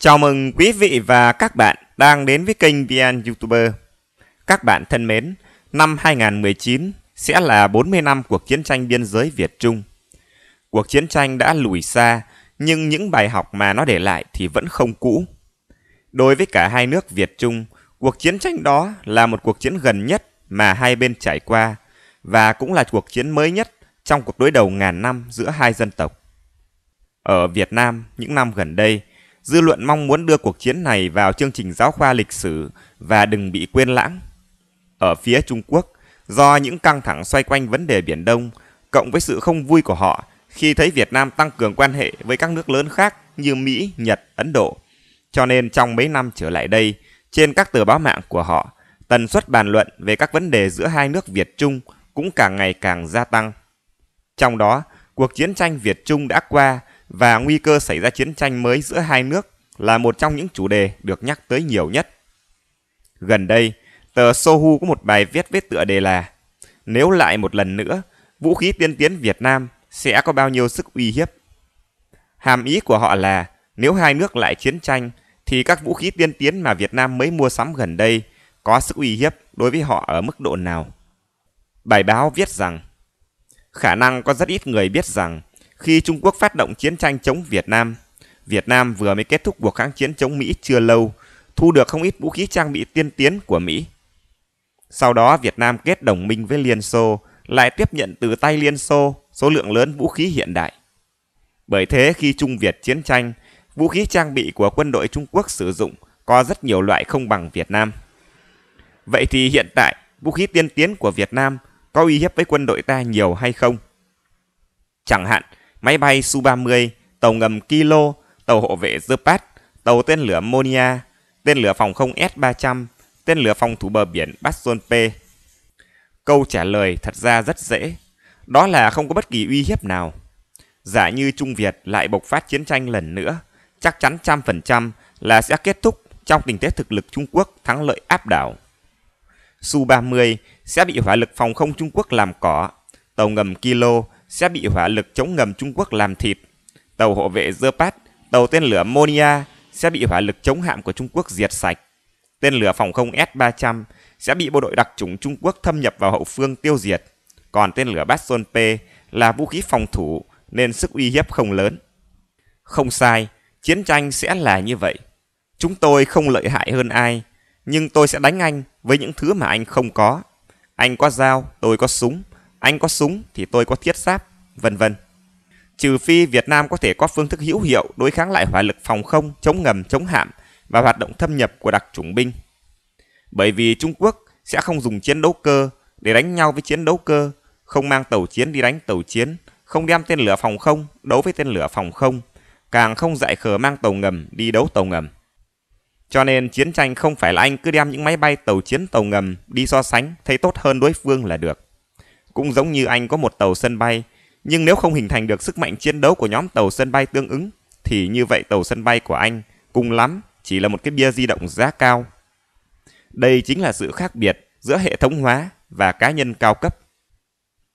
Chào mừng quý vị và các bạn đang đến với kênh VN YouTuber. Các bạn thân mến, năm 2019 sẽ là 40 năm cuộc chiến tranh biên giới Việt-Trung. Cuộc chiến tranh đã lùi xa, nhưng những bài học mà nó để lại thì vẫn không cũ. Đối với cả hai nước Việt-Trung, cuộc chiến tranh đó là một cuộc chiến gần nhất mà hai bên trải qua và cũng là cuộc chiến mới nhất trong cuộc đối đầu ngàn năm giữa hai dân tộc. Ở Việt Nam, những năm gần đây, Dư luận mong muốn đưa cuộc chiến này vào chương trình giáo khoa lịch sử và đừng bị quên lãng. Ở phía Trung Quốc, do những căng thẳng xoay quanh vấn đề Biển Đông, cộng với sự không vui của họ khi thấy Việt Nam tăng cường quan hệ với các nước lớn khác như Mỹ, Nhật, Ấn Độ. Cho nên trong mấy năm trở lại đây, trên các tờ báo mạng của họ, tần suất bàn luận về các vấn đề giữa hai nước Việt Trung cũng càng ngày càng gia tăng. Trong đó, cuộc chiến tranh Việt Trung đã qua và nguy cơ xảy ra chiến tranh mới giữa hai nước là một trong những chủ đề được nhắc tới nhiều nhất. Gần đây, tờ Sohu có một bài viết với tựa đề là Nếu lại một lần nữa, vũ khí tiên tiến Việt Nam sẽ có bao nhiêu sức uy hiếp? Hàm ý của họ là nếu hai nước lại chiến tranh thì các vũ khí tiên tiến mà Việt Nam mới mua sắm gần đây có sức uy hiếp đối với họ ở mức độ nào? Bài báo viết rằng khả năng có rất ít người biết rằng khi Trung Quốc phát động chiến tranh chống Việt Nam, Việt Nam vừa mới kết thúc cuộc kháng chiến chống Mỹ chưa lâu, thu được không ít vũ khí trang bị tiên tiến của Mỹ. Sau đó Việt Nam kết đồng minh với Liên Xô, lại tiếp nhận từ tay Liên Xô số lượng lớn vũ khí hiện đại. Bởi thế khi Trung Việt chiến tranh, vũ khí trang bị của quân đội Trung Quốc sử dụng có rất nhiều loại không bằng Việt Nam. Vậy thì hiện tại, vũ khí tiên tiến của Việt Nam có uy hiếp với quân đội ta nhiều hay không? Chẳng hạn, máy bay Su-30, tàu ngầm Kilo, tàu hộ vệ Zepat, tàu tên lửa Monia, tên lửa phòng không S-300, tên lửa phòng thủ bờ biển Bastion P. Câu trả lời thật ra rất dễ, đó là không có bất kỳ uy hiếp nào. Giả như Trung Việt lại bộc phát chiến tranh lần nữa, chắc chắn trăm phần trăm là sẽ kết thúc trong tình thế thực lực Trung Quốc thắng lợi áp đảo. Su-30 sẽ bị hỏa lực phòng không Trung Quốc làm cỏ, tàu ngầm Kilo sẽ bị hỏa lực chống ngầm Trung Quốc làm thịt. Tàu hộ vệ Zerpat, tàu tên lửa Monia sẽ bị hỏa lực chống hạm của Trung Quốc diệt sạch. Tên lửa phòng không S-300 sẽ bị bộ đội đặc chủng Trung Quốc thâm nhập vào hậu phương tiêu diệt. Còn tên lửa Bastion P là vũ khí phòng thủ nên sức uy hiếp không lớn. Không sai, chiến tranh sẽ là như vậy. Chúng tôi không lợi hại hơn ai, nhưng tôi sẽ đánh anh với những thứ mà anh không có. Anh có dao, tôi có súng. Anh có súng thì tôi có thiết giáp, vân vân. Trừ phi Việt Nam có thể có phương thức hữu hiệu đối kháng lại hỏa lực phòng không, chống ngầm, chống hạm và hoạt động thâm nhập của đặc chủng binh. Bởi vì Trung Quốc sẽ không dùng chiến đấu cơ để đánh nhau với chiến đấu cơ, không mang tàu chiến đi đánh tàu chiến, không đem tên lửa phòng không đấu với tên lửa phòng không, càng không dạy khờ mang tàu ngầm đi đấu tàu ngầm. Cho nên chiến tranh không phải là anh cứ đem những máy bay tàu chiến tàu ngầm đi so sánh thấy tốt hơn đối phương là được. Cũng giống như anh có một tàu sân bay, nhưng nếu không hình thành được sức mạnh chiến đấu của nhóm tàu sân bay tương ứng, thì như vậy tàu sân bay của anh, cùng lắm, chỉ là một cái bia di động giá cao. Đây chính là sự khác biệt giữa hệ thống hóa và cá nhân cao cấp.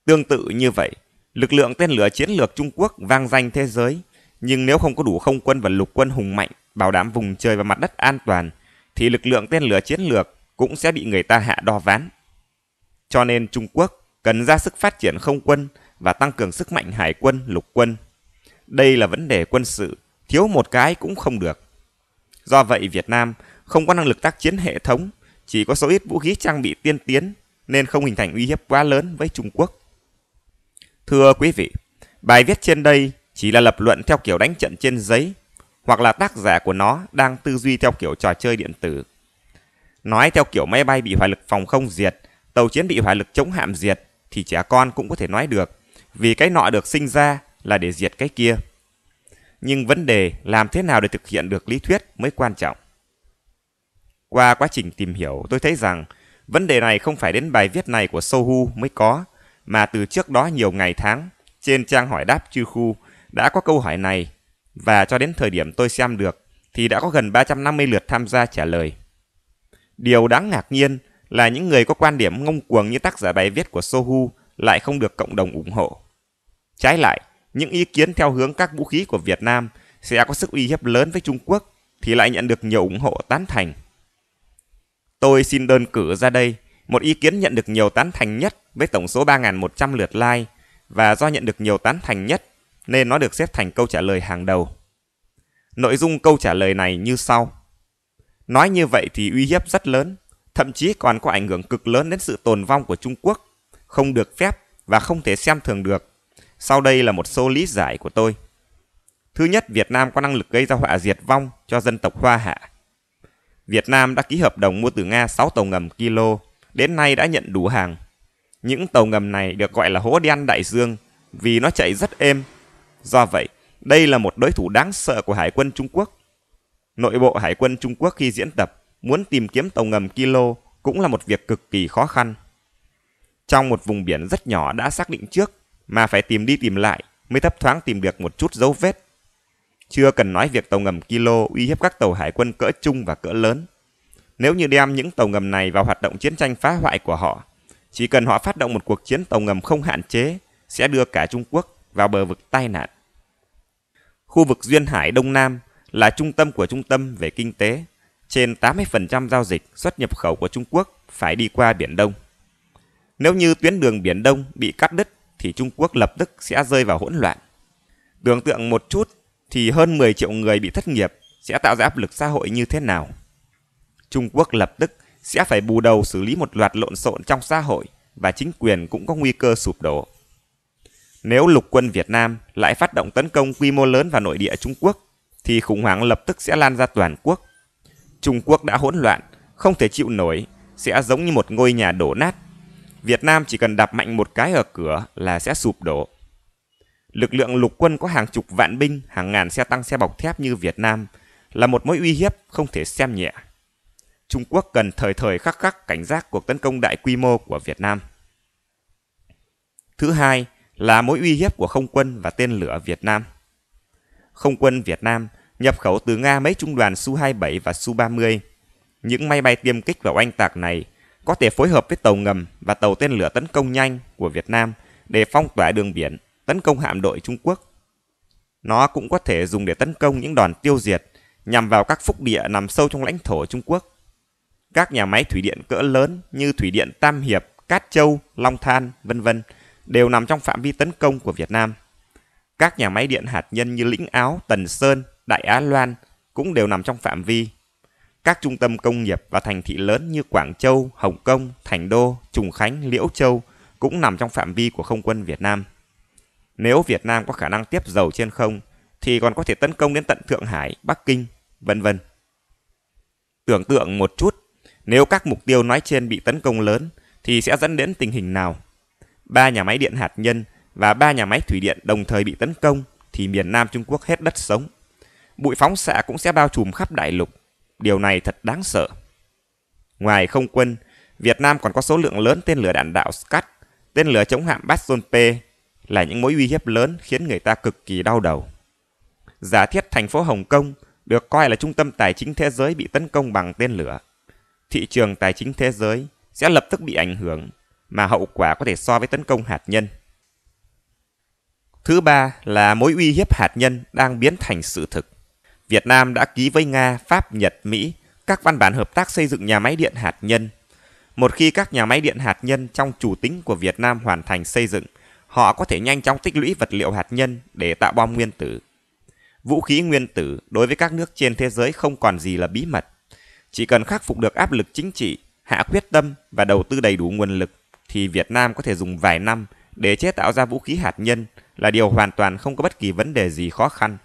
Tương tự như vậy, lực lượng tên lửa chiến lược Trung Quốc vang danh thế giới, nhưng nếu không có đủ không quân và lục quân hùng mạnh bảo đảm vùng trời và mặt đất an toàn, thì lực lượng tên lửa chiến lược cũng sẽ bị người ta hạ đo ván. Cho nên Trung Quốc cần ra sức phát triển không quân và tăng cường sức mạnh hải quân, lục quân. Đây là vấn đề quân sự, thiếu một cái cũng không được. Do vậy Việt Nam không có năng lực tác chiến hệ thống, chỉ có số ít vũ khí trang bị tiên tiến nên không hình thành uy hiếp quá lớn với Trung Quốc. Thưa quý vị, bài viết trên đây chỉ là lập luận theo kiểu đánh trận trên giấy hoặc là tác giả của nó đang tư duy theo kiểu trò chơi điện tử. Nói theo kiểu máy bay bị hỏa lực phòng không diệt, tàu chiến bị hỏa lực chống hạm diệt thì trẻ con cũng có thể nói được, vì cái nọ được sinh ra là để diệt cái kia. Nhưng vấn đề làm thế nào để thực hiện được lý thuyết mới quan trọng. Qua quá trình tìm hiểu, tôi thấy rằng vấn đề này không phải đến bài viết này của Sohu mới có, mà từ trước đó nhiều ngày tháng, trên trang hỏi đáp chư khu đã có câu hỏi này, và cho đến thời điểm tôi xem được thì đã có gần 350 lượt tham gia trả lời. Điều đáng ngạc nhiên là những người có quan điểm ngông cuồng như tác giả bài viết của Sohu lại không được cộng đồng ủng hộ. Trái lại, những ý kiến theo hướng các vũ khí của Việt Nam sẽ có sức uy hiếp lớn với Trung Quốc thì lại nhận được nhiều ủng hộ tán thành. Tôi xin đơn cử ra đây một ý kiến nhận được nhiều tán thành nhất với tổng số 3.100 lượt like và do nhận được nhiều tán thành nhất nên nó được xếp thành câu trả lời hàng đầu. Nội dung câu trả lời này như sau. Nói như vậy thì uy hiếp rất lớn, thậm chí còn có ảnh hưởng cực lớn đến sự tồn vong của Trung Quốc, không được phép và không thể xem thường được. Sau đây là một số lý giải của tôi. Thứ nhất, Việt Nam có năng lực gây ra họa diệt vong cho dân tộc Hoa Hạ. Việt Nam đã ký hợp đồng mua từ Nga 6 tàu ngầm kilo, đến nay đã nhận đủ hàng. Những tàu ngầm này được gọi là hố đen đại dương vì nó chạy rất êm. Do vậy, đây là một đối thủ đáng sợ của Hải quân Trung Quốc. Nội bộ Hải quân Trung Quốc khi diễn tập muốn tìm kiếm tàu ngầm Kilo cũng là một việc cực kỳ khó khăn. Trong một vùng biển rất nhỏ đã xác định trước, mà phải tìm đi tìm lại mới thấp thoáng tìm được một chút dấu vết. Chưa cần nói việc tàu ngầm Kilo uy hiếp các tàu hải quân cỡ trung và cỡ lớn. Nếu như đem những tàu ngầm này vào hoạt động chiến tranh phá hoại của họ, chỉ cần họ phát động một cuộc chiến tàu ngầm không hạn chế, sẽ đưa cả Trung Quốc vào bờ vực tai nạn. Khu vực Duyên Hải Đông Nam là trung tâm của trung tâm về kinh tế trên 80% giao dịch xuất nhập khẩu của Trung Quốc phải đi qua Biển Đông. Nếu như tuyến đường Biển Đông bị cắt đứt thì Trung Quốc lập tức sẽ rơi vào hỗn loạn. Tưởng tượng một chút thì hơn 10 triệu người bị thất nghiệp sẽ tạo ra áp lực xã hội như thế nào. Trung Quốc lập tức sẽ phải bù đầu xử lý một loạt lộn xộn trong xã hội và chính quyền cũng có nguy cơ sụp đổ. Nếu lục quân Việt Nam lại phát động tấn công quy mô lớn vào nội địa Trung Quốc thì khủng hoảng lập tức sẽ lan ra toàn quốc Trung Quốc đã hỗn loạn, không thể chịu nổi, sẽ giống như một ngôi nhà đổ nát. Việt Nam chỉ cần đạp mạnh một cái ở cửa là sẽ sụp đổ. Lực lượng lục quân có hàng chục vạn binh, hàng ngàn xe tăng xe bọc thép như Việt Nam là một mối uy hiếp không thể xem nhẹ. Trung Quốc cần thời thời khắc khắc cảnh giác cuộc tấn công đại quy mô của Việt Nam. Thứ hai là mối uy hiếp của không quân và tên lửa Việt Nam. Không quân Việt Nam nhập khẩu từ Nga mấy trung đoàn Su-27 và Su-30. Những máy bay tiêm kích và oanh tạc này có thể phối hợp với tàu ngầm và tàu tên lửa tấn công nhanh của Việt Nam để phong tỏa đường biển, tấn công hạm đội Trung Quốc. Nó cũng có thể dùng để tấn công những đòn tiêu diệt nhằm vào các phúc địa nằm sâu trong lãnh thổ Trung Quốc. Các nhà máy thủy điện cỡ lớn như thủy điện Tam Hiệp, Cát Châu, Long Than, vân vân đều nằm trong phạm vi tấn công của Việt Nam. Các nhà máy điện hạt nhân như Lĩnh Áo, Tần Sơn, Đại Á Loan cũng đều nằm trong phạm vi. Các trung tâm công nghiệp và thành thị lớn như Quảng Châu, Hồng Kông, Thành Đô, Trùng Khánh, Liễu Châu cũng nằm trong phạm vi của không quân Việt Nam. Nếu Việt Nam có khả năng tiếp dầu trên không thì còn có thể tấn công đến tận Thượng Hải, Bắc Kinh, vân vân. Tưởng tượng một chút, nếu các mục tiêu nói trên bị tấn công lớn thì sẽ dẫn đến tình hình nào? Ba nhà máy điện hạt nhân và ba nhà máy thủy điện đồng thời bị tấn công thì miền Nam Trung Quốc hết đất sống bụi phóng xạ cũng sẽ bao trùm khắp đại lục. Điều này thật đáng sợ. Ngoài không quân, Việt Nam còn có số lượng lớn tên lửa đạn đạo SCAD, tên lửa chống hạm Bastion P là những mối uy hiếp lớn khiến người ta cực kỳ đau đầu. Giả thiết thành phố Hồng Kông được coi là trung tâm tài chính thế giới bị tấn công bằng tên lửa. Thị trường tài chính thế giới sẽ lập tức bị ảnh hưởng, mà hậu quả có thể so với tấn công hạt nhân. Thứ ba là mối uy hiếp hạt nhân đang biến thành sự thực. Việt Nam đã ký với Nga, Pháp, Nhật, Mỹ các văn bản hợp tác xây dựng nhà máy điện hạt nhân. Một khi các nhà máy điện hạt nhân trong chủ tính của Việt Nam hoàn thành xây dựng, họ có thể nhanh chóng tích lũy vật liệu hạt nhân để tạo bom nguyên tử. Vũ khí nguyên tử đối với các nước trên thế giới không còn gì là bí mật. Chỉ cần khắc phục được áp lực chính trị, hạ quyết tâm và đầu tư đầy đủ nguồn lực thì Việt Nam có thể dùng vài năm để chế tạo ra vũ khí hạt nhân là điều hoàn toàn không có bất kỳ vấn đề gì khó khăn.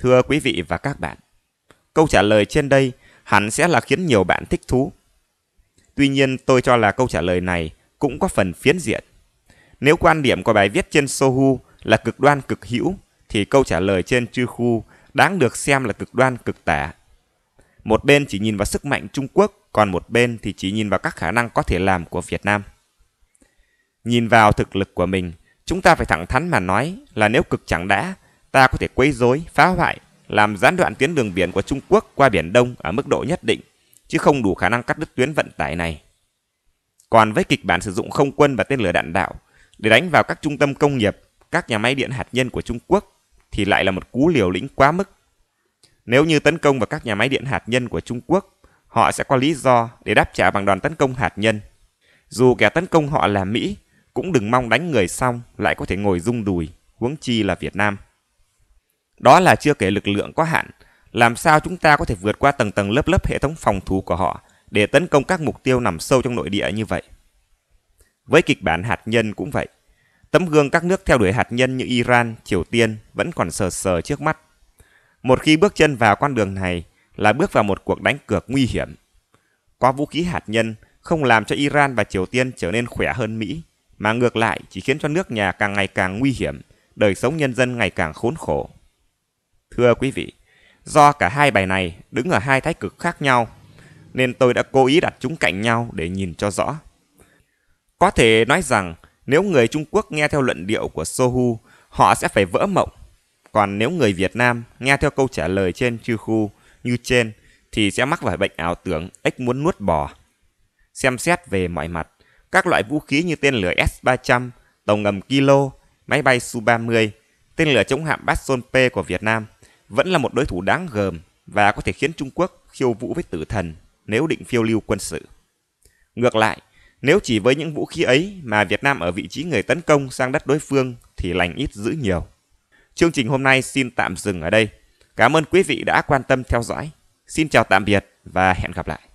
Thưa quý vị và các bạn, câu trả lời trên đây hẳn sẽ là khiến nhiều bạn thích thú. Tuy nhiên tôi cho là câu trả lời này cũng có phần phiến diện. Nếu quan điểm của bài viết trên Sohu là cực đoan cực hữu, thì câu trả lời trên Chư Khu đáng được xem là cực đoan cực tả. Một bên chỉ nhìn vào sức mạnh Trung Quốc, còn một bên thì chỉ nhìn vào các khả năng có thể làm của Việt Nam. Nhìn vào thực lực của mình, chúng ta phải thẳng thắn mà nói là nếu cực chẳng đã ta có thể quấy rối, phá hoại, làm gián đoạn tuyến đường biển của Trung Quốc qua Biển Đông ở mức độ nhất định, chứ không đủ khả năng cắt đứt tuyến vận tải này. Còn với kịch bản sử dụng không quân và tên lửa đạn đạo để đánh vào các trung tâm công nghiệp, các nhà máy điện hạt nhân của Trung Quốc thì lại là một cú liều lĩnh quá mức. Nếu như tấn công vào các nhà máy điện hạt nhân của Trung Quốc, họ sẽ có lý do để đáp trả bằng đòn tấn công hạt nhân. Dù kẻ tấn công họ là Mỹ, cũng đừng mong đánh người xong lại có thể ngồi rung đùi, huống chi là Việt Nam. Đó là chưa kể lực lượng có hạn. Làm sao chúng ta có thể vượt qua tầng tầng lớp lớp hệ thống phòng thủ của họ để tấn công các mục tiêu nằm sâu trong nội địa như vậy? Với kịch bản hạt nhân cũng vậy. Tấm gương các nước theo đuổi hạt nhân như Iran, Triều Tiên vẫn còn sờ sờ trước mắt. Một khi bước chân vào con đường này là bước vào một cuộc đánh cược nguy hiểm. qua vũ khí hạt nhân không làm cho Iran và Triều Tiên trở nên khỏe hơn Mỹ, mà ngược lại chỉ khiến cho nước nhà càng ngày càng nguy hiểm, đời sống nhân dân ngày càng khốn khổ. Thưa quý vị, do cả hai bài này đứng ở hai thái cực khác nhau, nên tôi đã cố ý đặt chúng cạnh nhau để nhìn cho rõ. Có thể nói rằng, nếu người Trung Quốc nghe theo luận điệu của Sohu, họ sẽ phải vỡ mộng. Còn nếu người Việt Nam nghe theo câu trả lời trên chư khu như trên, thì sẽ mắc phải bệnh ảo tưởng ếch muốn nuốt bò. Xem xét về mọi mặt, các loại vũ khí như tên lửa S-300, tàu ngầm Kilo, máy bay Su-30, tên lửa chống hạm Baston P của Việt Nam – vẫn là một đối thủ đáng gờm và có thể khiến Trung Quốc khiêu vũ với tử thần nếu định phiêu lưu quân sự. Ngược lại, nếu chỉ với những vũ khí ấy mà Việt Nam ở vị trí người tấn công sang đất đối phương thì lành ít dữ nhiều. Chương trình hôm nay xin tạm dừng ở đây. Cảm ơn quý vị đã quan tâm theo dõi. Xin chào tạm biệt và hẹn gặp lại.